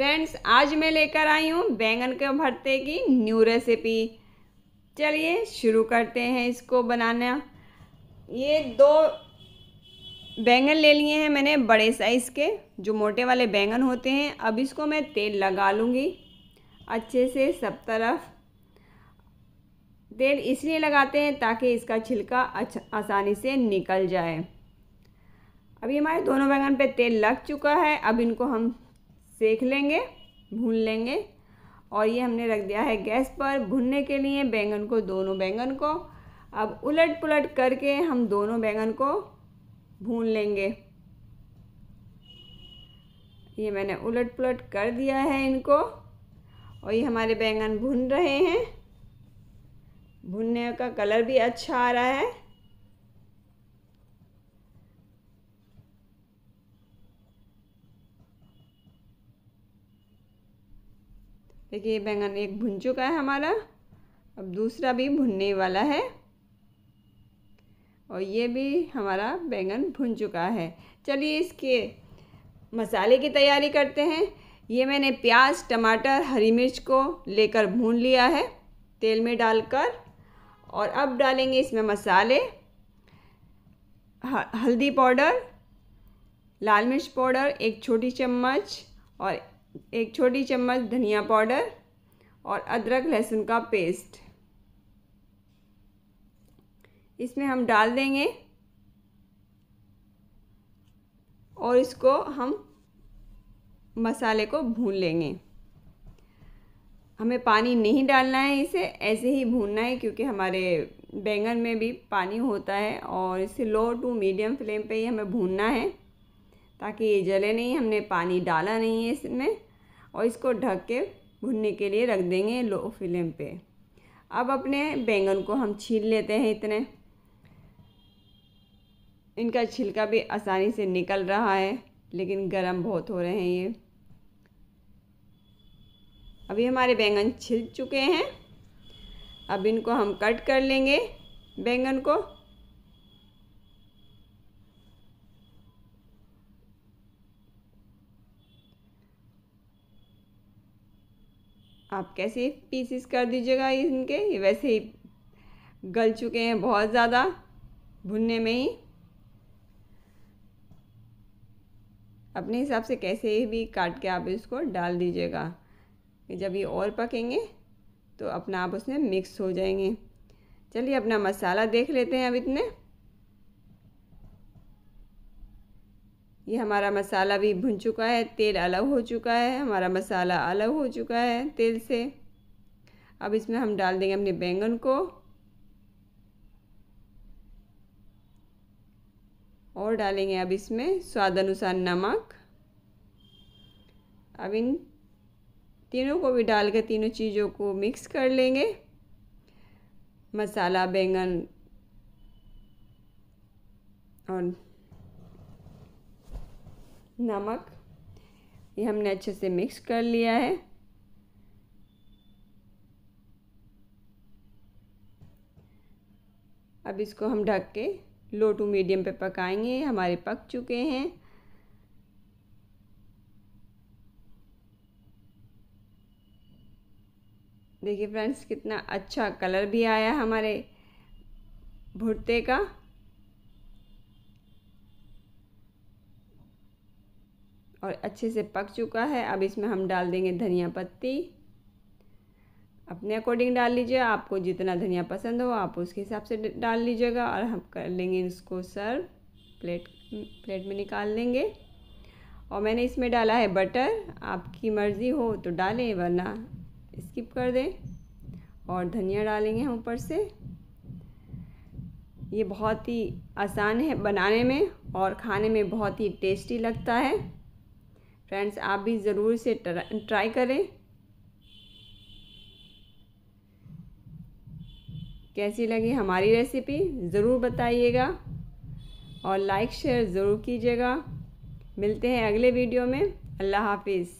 friends आज मैं लेकर आई हूँ बैंगन के भरते की न्यू रेसिपी चलिए शुरू करते हैं इसको बनाना ये दो बैंगन ले लिए हैं मैंने बड़े साइज़ के जो मोटे वाले बैंगन होते हैं अब इसको मैं तेल लगा लूँगी अच्छे से सब तरफ तेल इसलिए लगाते हैं ताकि इसका छिलका अच्छा आसानी से निकल जाए अभी हमारे दोनों बैंगन पे तेल लग चुका है अब इनको हम सेक लेंगे भून लेंगे और ये हमने रख दिया है गैस पर भुनने के लिए बैंगन को दोनों बैंगन को अब उलट पुलट करके हम दोनों बैंगन को भून लेंगे ये मैंने उलट पुलट कर दिया है इनको और ये हमारे बैंगन भुन रहे हैं भुनने का कलर भी अच्छा आ रहा है देखिए बैंगन एक भुन चुका है हमारा अब दूसरा भी भुनने वाला है और ये भी हमारा बैंगन भुन चुका है चलिए इसके मसाले की तैयारी करते हैं ये मैंने प्याज टमाटर हरी मिर्च को लेकर भून लिया है तेल में डालकर और अब डालेंगे इसमें मसाले हल्दी पाउडर लाल मिर्च पाउडर एक छोटी चम्मच और एक छोटी चम्मच धनिया पाउडर और अदरक लहसुन का पेस्ट इसमें हम डाल देंगे और इसको हम मसाले को भून लेंगे हमें पानी नहीं डालना है इसे ऐसे ही भूनना है क्योंकि हमारे बैंगन में भी पानी होता है और इसे लो टू मीडियम फ्लेम पे ही हमें भूनना है ताकि ये जले नहीं हमने पानी डाला नहीं है इसमें और इसको ढक के भुनने के लिए रख देंगे लो फ्लेम पे अब अपने बैंगन को हम छील लेते हैं इतने इनका छिलका भी आसानी से निकल रहा है लेकिन गर्म बहुत हो रहे हैं ये अभी हमारे बैंगन छिल चुके हैं अब इनको हम कट कर लेंगे बैंगन को आप कैसे पीसीस कर दीजिएगा इनके ये वैसे ही गल चुके हैं बहुत ज़्यादा भुनने में ही अपने हिसाब से कैसे भी काट के आप इसको डाल दीजिएगा कि जब ये और पकेंगे तो अपना आप उसमें मिक्स हो जाएंगे चलिए अपना मसाला देख लेते हैं अब इतने ये हमारा मसाला भी भुन चुका है तेल अलग हो चुका है हमारा मसाला अलग हो चुका है तेल से अब इसमें हम डाल देंगे अपने बैंगन को और डालेंगे अब इसमें स्वाद अनुसार नमक अब इन तीनों को भी डाल कर तीनों चीज़ों को मिक्स कर लेंगे मसाला बैंगन और नमक ये हमने अच्छे से मिक्स कर लिया है अब इसको हम ढक के लो टू मीडियम पे पकाएंगे हमारे पक चुके हैं देखिए फ्रेंड्स कितना अच्छा कलर भी आया हमारे भुट्टे का और अच्छे से पक चुका है अब इसमें हम डाल देंगे धनिया पत्ती अपने अकॉर्डिंग डाल लीजिए आपको जितना धनिया पसंद हो आप उसके हिसाब से डाल लीजिएगा और हम कर लेंगे इसको सर्व प्लेट प्लेट में निकाल लेंगे और मैंने इसमें डाला है बटर आपकी मर्ज़ी हो तो डालें वरना स्किप कर दें और धनिया डालेंगे हम ऊपर से ये बहुत ही आसान है बनाने में और खाने में बहुत ही टेस्टी लगता है फ्रेंड्स आप भी ज़रूर से ट्राई करें कैसी लगी हमारी रेसिपी ज़रूर बताइएगा और लाइक शेयर ज़रूर कीजिएगा मिलते हैं अगले वीडियो में अल्लाह हाफिज़